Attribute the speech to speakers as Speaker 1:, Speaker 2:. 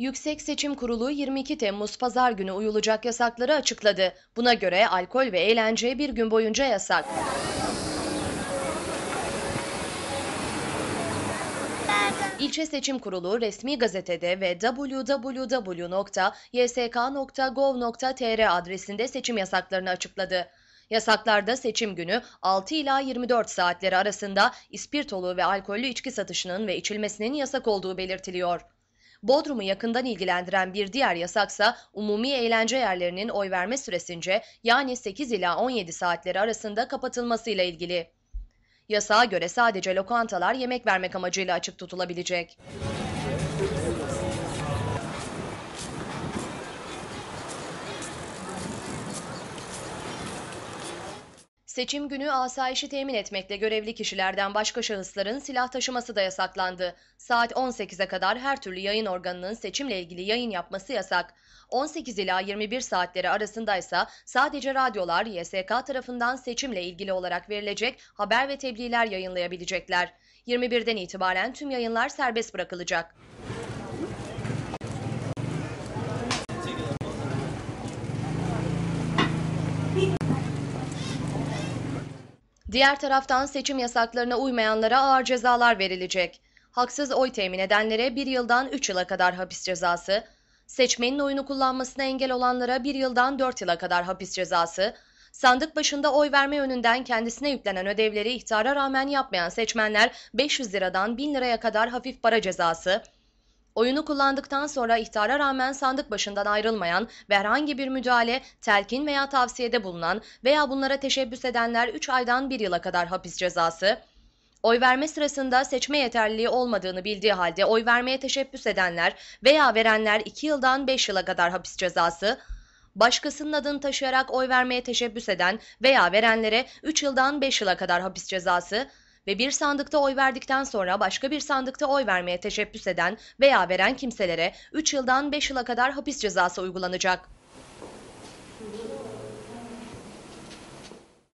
Speaker 1: Yüksek Seçim Kurulu 22 Temmuz pazar günü uyulacak yasakları açıkladı. Buna göre alkol ve eğlence bir gün boyunca yasak. İlçe Seçim Kurulu resmi gazetede ve www.ysk.gov.tr adresinde seçim yasaklarını açıkladı. Yasaklarda seçim günü 6 ila 24 saatleri arasında ispirtolu ve alkollü içki satışının ve içilmesinin yasak olduğu belirtiliyor. Bodrum'u yakından ilgilendiren bir diğer yasaksa umumi eğlence yerlerinin oy verme süresince yani 8 ila 17 saatleri arasında kapatılmasıyla ilgili. Yasağa göre sadece lokantalar yemek vermek amacıyla açık tutulabilecek. Seçim günü asayişi temin etmekle görevli kişilerden başka şahısların silah taşıması da yasaklandı. Saat 18'e kadar her türlü yayın organının seçimle ilgili yayın yapması yasak. 18 ila 21 saatleri arasındaysa sadece radyolar YSK tarafından seçimle ilgili olarak verilecek haber ve tebliğler yayınlayabilecekler. 21'den itibaren tüm yayınlar serbest bırakılacak. Diğer taraftan seçim yasaklarına uymayanlara ağır cezalar verilecek. Haksız oy temin edenlere bir yıldan 3 yıla kadar hapis cezası, seçmenin oyunu kullanmasına engel olanlara bir yıldan 4 yıla kadar hapis cezası, sandık başında oy verme yönünden kendisine yüklenen ödevleri ihtara rağmen yapmayan seçmenler 500 liradan 1000 liraya kadar hafif para cezası, Oyunu kullandıktan sonra ihtara rağmen sandık başından ayrılmayan ve herhangi bir müdahale, telkin veya tavsiyede bulunan veya bunlara teşebbüs edenler 3 aydan 1 yıla kadar hapis cezası, oy verme sırasında seçme yeterliliği olmadığını bildiği halde oy vermeye teşebbüs edenler veya verenler 2 yıldan 5 yıla kadar hapis cezası, başkasının adını taşıyarak oy vermeye teşebbüs eden veya verenlere 3 yıldan 5 yıla kadar hapis cezası, ve bir sandıkta oy verdikten sonra başka bir sandıkta oy vermeye teşebbüs eden veya veren kimselere 3 yıldan 5 yıla kadar hapis cezası uygulanacak.